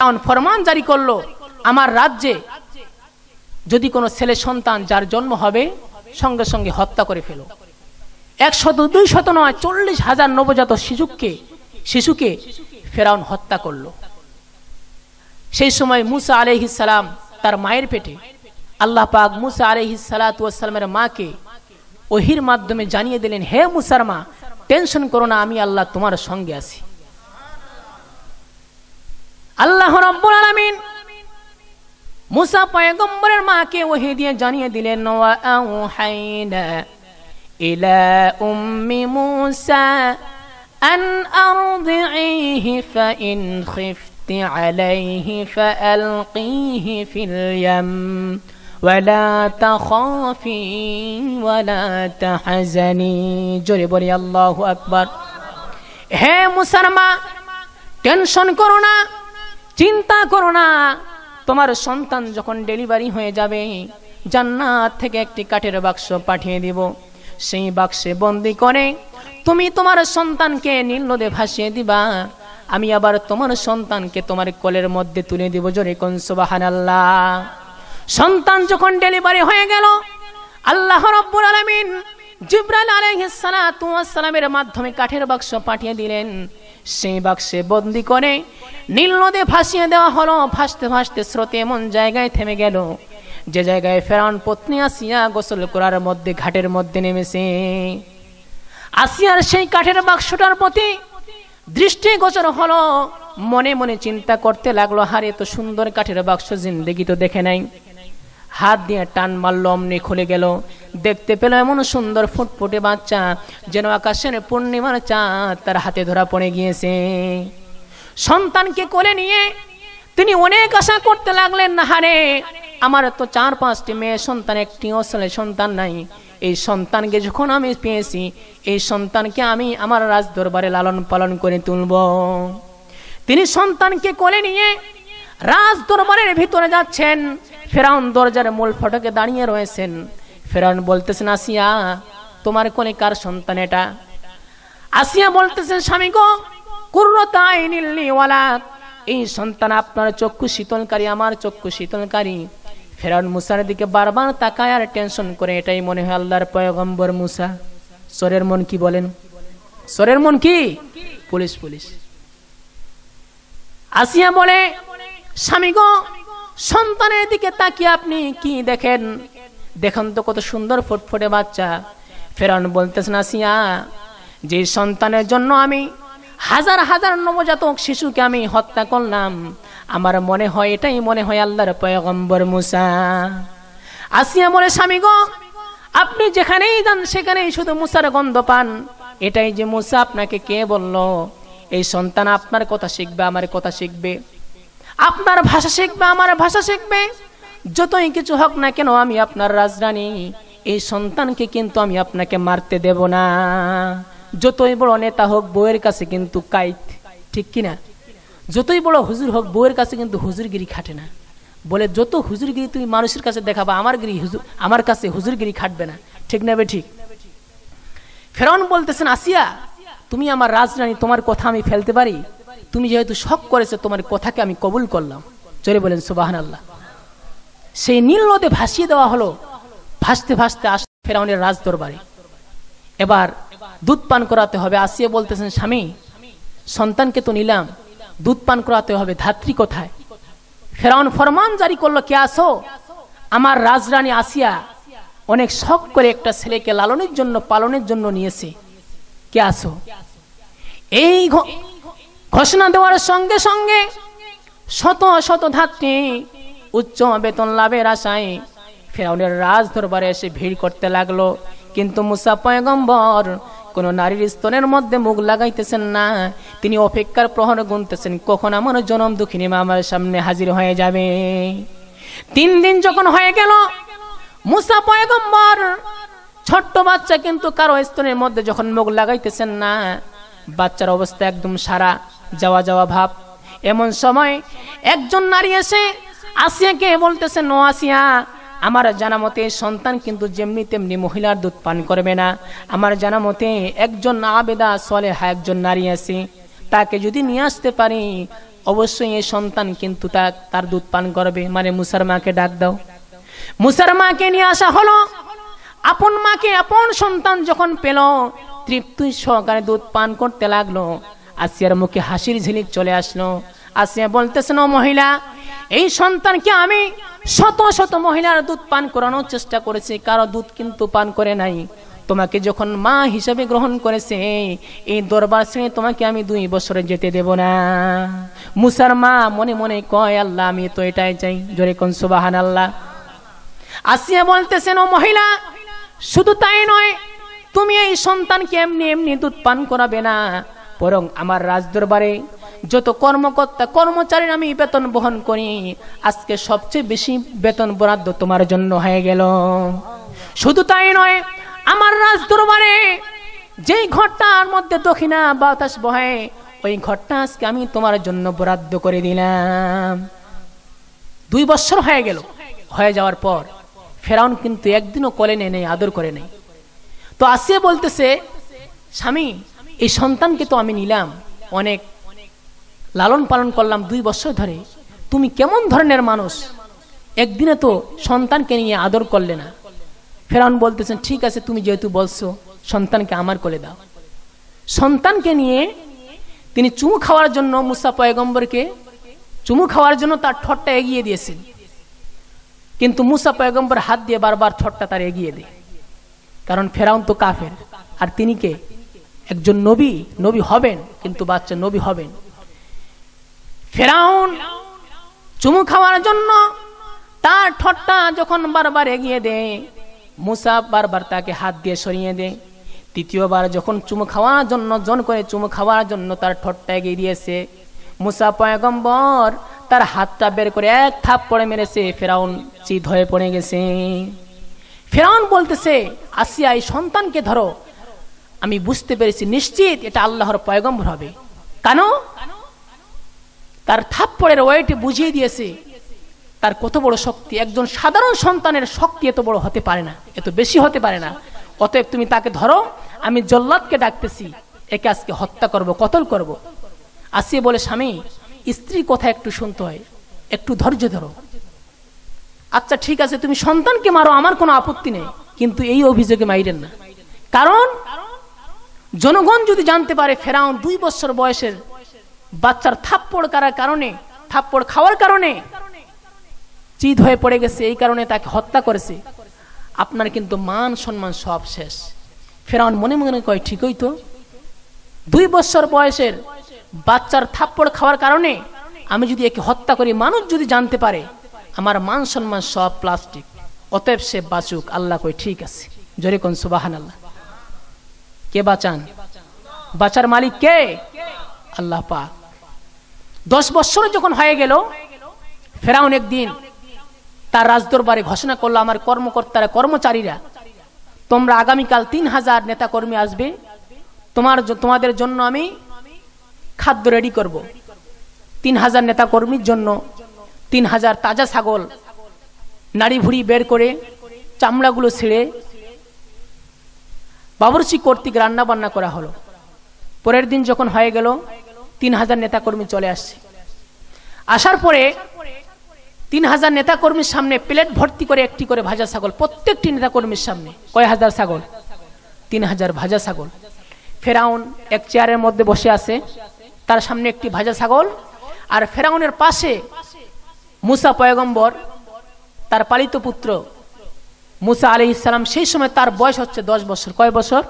কারণ ফরমান জারি করলো আমার রাজ্যে যদি কোনো ছেলে সন্তান যার জন্ম হবে সঙ্গে সঙ্গে হত্যা করে ফেলো একশত দুই শত নয় চল্লিশ হাজার নবজাত শিশুকে শিশুকে ফেরাউন হত্যা করল সেই সময় মুসা সালাম তার মায়ের পেটে আল্লাহ পাক মুসা আলহিসালামের মাকে ওহির মাধ্যমে জানিয়ে দিলেন হে মুসার মা টেনশন করো না আমি আল্লাহ তোমার সঙ্গে আছি আল্লাহ রব্বুল আলামিন মুসা পয়গম্বরের মাকে ওহি দিয়ে জানিয়ে দিলেন ইলা উম্মি মুসা أن أرضعيه فإن خفت عليه فألقيه في اليم ولا تخافي ولا تحزني جري بولي الله أكبر হে মুসার মা টেনশন করো না চিন্তা করো না তোমার সন্তান যখন ডেলিভারি হয়ে যাবে জান্নাত থেকে একটি কাঠের বাক্স পাঠিয়ে দিব সেই বাক্সে বন্দি করে তুমি তোমার সন্তানকে নীল নদে ভাসিয়ে দিবা আমি আবার তোমার সন্তানকে তোমার কলের মধ্যে তুলে দিব জোরে কনসবাহান আল্লাহ সন্তান যখন ডেলিভারি হয়ে গেল আল্লাহ রব্বুর আলমিন জিব্রাল আলহ সালামের মাধ্যমে কাঠের বাক্স পাঠিয়ে দিলেন সেই বাক্সে বন্দি করে নীল নদে ফাঁসিয়ে দেওয়া হলো ফাঁসতে ফাঁসতে স্রোতে এমন জায়গায় থেমে গেল যে জায়গায় ফেরান পত্নী আসিয়া গোসল করার মধ্যে ঘাটের মধ্যে নেমেছে আসিয়ার সেই কাঠের বাক্সটার প্রতি দৃষ্টি গোচর হলো মনে মনে চিন্তা করতে লাগলো হারে তো সুন্দর কাঠের বাক্স জিন্দগি তো দেখে নাই হাত দিয়ে টান মারল অমনি খুলে গেল দেখতে পেল এমন সুন্দর ফুটফুটে বাচ্চা যেন আকাশের পূর্ণিমার চাঁদ তার হাতে ধরা পড়ে গিয়েছে সন্তানকে করে নিয়ে তিনি অনেক আশা করতে লাগলেন না হারে আমার তো চার পাঁচটি মেয়ে সন্তান একটি অসলে সন্তান নাই এই সন্তানকে যখন আমি পেয়েছি এই সন্তানকে আমি আমার রাজ দরবারে লালন পালন করে তুলব তিনি সন্তানকে কোলে নিয়ে রাজ দরবারের ভিতরে যাচ্ছেন ফেরাউন দরজার মূল ফটকে দাঁড়িয়ে রয়েছেন ফেরাউন বলতেছেন আসিয়া তোমার কোনে কার সন্তান এটা আসিয়া বলতেছেন স্বামী গো কুর্রতাইনিল্লিওয়ালা এই সন্তান আপনার চক্ষু শীতলকারী আমার চক্ষু শীতলকারী ফেরাউন মুসার দিকে বারবার তাকায় আর টেনশন করে এটাই মনে হয় আল্লাহর পয়গম্বর মুসা সরের মন কি বলেন সরের মন কি পুলিশ পুলিশ আসিয়া বলে স্বামী গো সন্তানের দিকে তাকিয়ে আপনি কি দেখেন দেখেন তো কত সুন্দর ফুটফুটে বাচ্চা ফেরান বলতেছে সিয়া যে সন্তানের জন্য আমি হাজার হাজার নবজাতক শিশুকে আমি হত্যা করলাম আমার মনে হয় এটাই মনে হয় আল্লাহর পয়গম্বর মুসা আসিয়া বলে স্বামী গো আপনি যেখানেই যান সেখানেই শুধু মুসার গন্ধ পান এটাই যে মুসা আপনাকে কে বলল এই সন্তান আপনার কথা শিখবে আমার কথা শিখবে আপনার ভাষা শিখবে আমার ভাষা শিখবে যতই কিছু হোক না কেন আমি আপনার রাজরানী এই সন্তানকে কিন্তু আমি আপনাকে মারতে দেব না যতই বড় নেতা হোক বউয়ের কাছে কিন্তু কাইত ঠিক কিনা যতই বড় হুজুর হোক বউয়ের কাছে কিন্তু হুজুরগিরি খাটে না বলে যত হুজুরগিরি তুমি মানুষের কাছে দেখাবা আমার গিরি হুজুর আমার কাছে হুজুরগিরি খাটবে না ঠিক নেবে ঠিক ফেরন বলতেছেন আসিয়া তুমি আমার রাজরানী তোমার কথা আমি ফেলতে পারি তুমি যেহেতু শখ করেছো তোমার কথাকে আমি কবুল করলাম চলে বলেন সুবাহান আল্লাহ সেই নীল নদে ভাসিয়ে দেওয়া হলো ভাসতে ভাসতে আস ফেরাউনের রাজ দরবারে এবার দুধ পান করাতে হবে আসিয়ে বলতেছেন স্বামী সন্তানকে তো নিলাম দুধ পান করাতে হবে ধাত্রী কোথায় ফেরাউন ফরমান জারি করলো কে আসো আমার রাজরানী আসিয়া অনেক শখ করে একটা ছেলেকে লালনের জন্য পালনের জন্য নিয়েছে কে আসো এই ঘোষণা দেওয়ার সঙ্গে সঙ্গে শত শত ধাত্রী উচ্চ বেতন লাভের আশায় ফেরাউনের রাজ দরবারে এসে ভিড় করতে লাগলো কিন্তু মুসা পয়গম্বর কোনো নারীর স্তনের মধ্যে মুখ লাগাইতেছেন না তিনি অপেক্ষার প্রহর গুনতেছেন কখন আমার জনম দুঃখিনী আমার সামনে হাজির হয়ে যাবে তিন দিন যখন হয়ে গেল মুসা পয়গম্বর ছোট্ট বাচ্চা কিন্তু কারো স্তনের মধ্যে যখন মুখ লাগাইতেছেন না বাচ্চার অবস্থা একদম সারা যাওয়া যাওয়া ভাব এমন সময় একজন নারী এসে আসিয়াকে বলতেছে নো আসিয়া আমার জানা মতে সন্তান কিন্তু যেমনি তেমনি মহিলার দুধ পান করবে না আমার জানা মতে একজন আবেদা সলে হা একজন নারী আছে তাকে যদি নিয়ে আসতে পারি অবশ্যই এই সন্তান কিন্তু তা তার দুধ পান করবে মানে মুসার মাকে ডাক দাও মুসার মাকে নিয়ে আসা হলো আপন মাকে আপন সন্তান যখন পেল তৃপ্তি সহকারে দুধ পান করতে লাগলো আসিয়ার মুখে হাসির ঝিলিক চলে আসলো আসিয়া বলতেছে না মহিলা এই সন্তানকে আমি শত শত মহিলার দুধ পান করানোর চেষ্টা করেছি কারো দুধ কিন্তু পান করে নাই তোমাকে যখন মা হিসাবে গ্রহণ করেছে এই দরবার শ্রেণী তোমাকে আমি দুই বছরে যেতে দেব না মুসার মা মনে মনে কয় আল্লাহ আমি তো এটাই চাই জোরে কোন সুবাহান আল্লাহ আসিয়া বলতেছে না মহিলা শুধু তাই নয় তুমি এই সন্তানকে এমনি এমনি দুধ পান করাবে না বরং আমার রাজদরবারে যত কর্মকর্তা কর্মচারীর আমি বেতন বহন করি আজকে সবচেয়ে বেশি বেতন বরাদ্দ তোমার জন্য হয়ে গেল শুধু তাই নয় আমার রাজদরবারে যেই ঘরটার মধ্যে দক্ষিণা বাতাস বহে ওই ঘরটা আজকে আমি তোমার জন্য বরাদ্দ করে দিলাম দুই বছর হয়ে গেল হয়ে যাওয়ার পর ফেরাউন কিন্তু একদিনও কলে নেই আদর করে নেই তো আসিয়ে বলতেছে স্বামী এই সন্তানকে তো আমি নিলাম অনেক লালন পালন করলাম দুই বছর ধরে তুমি কেমন ধরনের মানুষ একদিনে তো সন্তানকে নিয়ে আদর করলে না ফেরাউন বলতেছেন ঠিক আছে তুমি যেহেতু বলছো সন্তানকে আমার করে দাও সন্তানকে নিয়ে তিনি চুমু খাওয়ার জন্য মুসা পয়গম্বরকে চুমু খাওয়ার জন্য তার ঠটটা এগিয়ে দিয়েছেন কিন্তু মুসা পয়গম্বর হাত দিয়ে বারবার ঠটটা তার এগিয়ে দেয় কারণ ফেরাউন তো কাফের আর তিনি কে একজন নবী নবী হবেন কিন্তু বাচ্চা নবী হবেন ফেরাউন চুমু খাওয়ার জন্য তার ঠট্টা যখন বারবার এগিয়ে দেয় মুসা বারবার তাকে হাত দিয়ে সরিয়ে দেয় তৃতীয়বার যখন চুমু খাওয়ার জন্য জন করে চুমু খাওয়ার জন্য তার ঠট্টা এগিয়ে দিয়েছে মুসা পয়গম্বর তার হাতটা বের করে এক থাপ পড়ে মেরেছে ফেরাউন চিত হয়ে পড়ে গেছে ফেরাউন বলতেছে আসিয়া এই সন্তানকে ধরো আমি বুঝতে পেরেছি নিশ্চিত এটা আল্লাহর পয়গম্বর হবে কেন তার থাপ্পড়ের ওয়েটে বুঝিয়ে দিয়েছে তার কত বড় শক্তি একজন সাধারণ সন্তানের শক্তি এত বড় হতে পারে না এত বেশি হতে পারে না অতএব তুমি তাকে ধরো আমি জল্লাদকে ডাকতেছি একে আজকে হত্যা করব কতল করব। আসিয়ে বলে স্বামী স্ত্রী কথা একটু শুনতে হয় একটু ধৈর্য ধরো আচ্ছা ঠিক আছে তুমি সন্তানকে মারো আমার কোনো আপত্তি নেই কিন্তু এই অভিযোগে মাইরেন না কারণ জনগণ যদি জানতে পারে ফেরাউন দুই বছর বয়সের বাচ্চার থাপ্পড় করার কারণে থাপ্পড় খাওয়ার কারণে চিত হয়ে পড়ে গেছে এই কারণে তাকে হত্যা করেছে আপনার কিন্তু মান সম্মান সব শেষ ফেরাউন মনে মনে কয় ঠিকই তো দুই বছর বয়সের বাচ্চার থাপ্পড় খাওয়ার কারণে আমি যদি একে হত্যা করি মানুষ যদি জানতে পারে আমার মান সম্মান সব প্লাস্টিক অতএব সে বাঁচুক আল্লাহ কই ঠিক আছে জরিকন সুবাহান আল্লাহ কে বাঁচান বাঁচার মালিক কে আল্লাহ পাক দশ বছর যখন হয়ে গেল অনেক দিন তার রাজদরবারে ঘোষণা করলো আমার কর্মকর্তারা কর্মচারীরা তোমরা আগামীকাল তিন হাজার নেতা কর্মী আসবে তোমার তোমাদের জন্য আমি খাদ্য রেডি করব। তিন হাজার নেতা কর্মীর জন্য তিন হাজার তাজা ছাগল নাড়ি ভুড়ি বের করে চামড়াগুলো ছিঁড়ে বাবরচি কর্তৃক রান্না বান্না করা হলো পরের দিন যখন হয়ে গেল তিন হাজার নেতাকর্মী চলে আসছে আসার পরে তিন হাজার নেতাকর্মীর সামনে প্লেট ভর্তি করে একটি করে ভাজা ছাগল প্রত্যেকটি নেতাকর্মীর সামনে কয় হাজার ছাগল তিন হাজার ভাজা ছাগল ফেরাউন এক চেয়ারের মধ্যে বসে আছে তার সামনে একটি ভাজা ছাগল আর ফেরাউনের পাশে মুসা পয়গম্বর তার পালিত পুত্র মুসা আলি ইসলাম সেই সময় তার বয়স হচ্ছে দশ বছর কয় বছর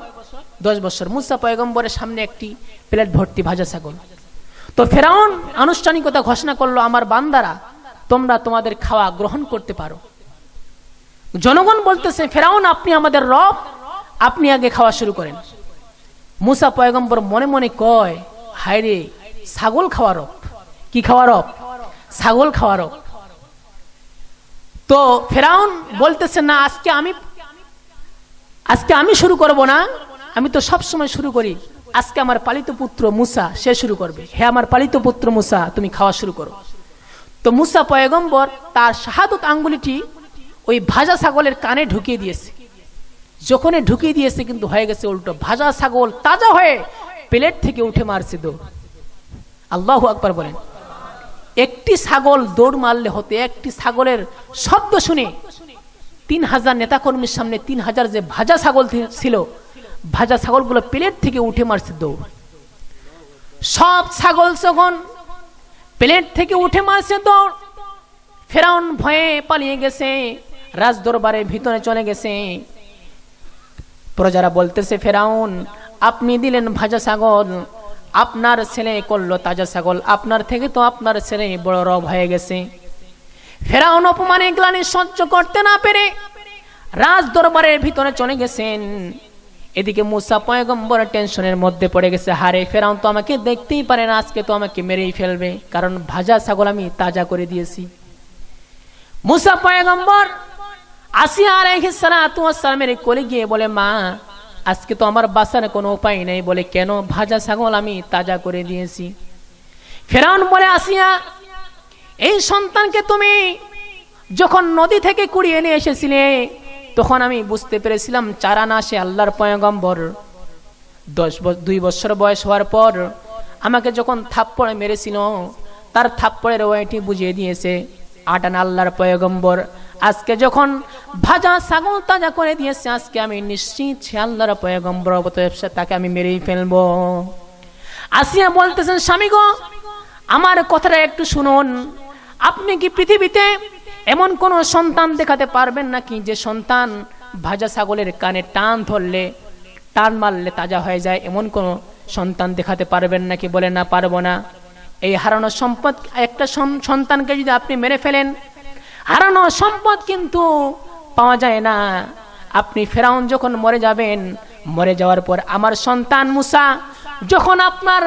দশ বছর মুসা পয়গম্বরের সামনে একটি প্লেট ভর্তি ভাজা ছাগল তো ফেরাউন আনুষ্ঠানিকতা ঘোষণা করলো আমার বান্দারা তোমরা তোমাদের খাওয়া গ্রহণ করতে পারো জনগণ বলতেছে ফেরাউন আপনি আমাদের রব আপনি আগে খাওয়া শুরু করেন মুসা পয়গম্বর মনে মনে কয় হায় রে ছাগল খাওয়া রব কি খাওয়া রব ছাগল খাওয়া রব তো ফেরাউন বলতেছে না আজকে আমি আজকে আমি শুরু করব না আমি তো সব সময় শুরু করি আজকে আমার পালিত পুত্র মুসা সে শুরু করবে হে আমার পালিত পুত্র মুসা তুমি খাওয়া শুরু করো তো মুসা পয়গম্বর তার শাহাদুত আঙ্গুলিটি ওই ভাজা ছাগলের কানে ঢুকিয়ে দিয়েছে যখনই ঢুকিয়ে দিয়েছে কিন্তু হয়ে গেছে উল্টো ভাজা ছাগল তাজা হয়ে প্লেট থেকে উঠে মারছে দৌড় আল্লাহ আকবার বলেন একটি ছাগল দৌড় মারলে হতে একটি ছাগলের শব্দ শুনে তিন হাজার নেতাকর্মীর সামনে তিন হাজার যে ভাজা ছাগল ছিল ভাজা ছাগলগুলো প্লেট থেকে উঠে মারছে দৌড় সব ছাগল যখন প্লেট থেকে উঠে মারছে দৌড় ফেরাউন ভয়ে পালিয়ে গেছে রাজ দরবারে ভিতরে চলে গেছে প্রজারা বলতেছে ফেরাউন আপনি দিলেন ভাজা ছাগল আপনার ছেলে করলো তাজা ছাগল আপনার থেকে তো আপনার ছেলে বড় রব হয়ে গেছে ফেরাউন অপমানে গ্লানি সহ্য করতে না পেরে রাজ দরবারের ভিতরে চলে গেছেন এদিকে মুসা পয়গম্বর টেনশনের মধ্যে পড়ে গেছে হারে ফেরাউন তো আমাকে দেখতেই পারে না আজকে তো আমাকে মেরেই ফেলবে কারণ ভাজা ছাগল আমি তাজা করে দিয়েছি মুসা পয়গম্বর আসিয়া আলাইহিস সালামের কোলে গিয়ে বলে মা আজকে তো আমার বাসার কোনো উপায় নেই বলে কেন ভাজা ছাগল আমি তাজা করে দিয়েছি ফেরাউন বলে আসিয়া এই সন্তানকে তুমি যখন নদী থেকে কুড়িয়ে নিয়ে এসেছিলে তখন আমি বুঝতে পেরেছিলাম চারা না সে আল্লাহর পয়গম্বর দশ দুই বছর বয়স হওয়ার পর আমাকে যখন থাপ্পড়ে মেরেছিল তার থাপ্পড়ের ওয়াইটি বুঝিয়ে দিয়েছে আটান আল্লাহর পয়গম্বর আজকে যখন ভাজা ছাগল তাজা করে দিয়েছে আজকে আমি নিশ্চিত সে আল্লাহর পয়গম্বর তাকে আমি মেরেই ফেলবো আসিয়া বলতেছেন স্বামী গো আমার কথাটা একটু শুনুন আপনি কি পৃথিবীতে এমন কোনো সন্তান দেখাতে পারবেন নাকি যে সন্তান ভাজা ছাগলের কানে টান ধরলে টান মারলে তাজা হয়ে যায় এমন কোনো সন্তান দেখাতে পারবেন নাকি বলে না পারবো না এই হারানো সম্পদ একটা সন্তানকে যদি আপনি মেরে ফেলেন হারানো সম্পদ কিন্তু পাওয়া যায় না আপনি ফেরাউন যখন মরে যাবেন মরে যাওয়ার পর আমার সন্তান মুসা যখন আপনার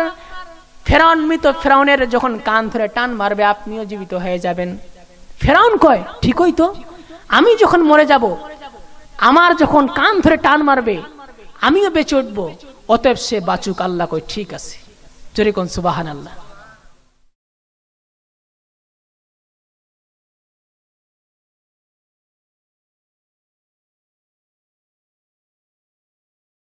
ফেরাউন মৃত ফেরাউনের যখন কান ধরে টান মারবে আপনিও জীবিত হয়ে যাবেন ফেরাউন কয় ঠিকই তো আমি যখন মরে যাব আমার যখন কান ধরে টান মারবে আমিও বেঁচে উঠবো অতএব সে বাচুক আল্লাহ কয় ঠিক আছে জোরে কোন সুবাহান আল্লাহ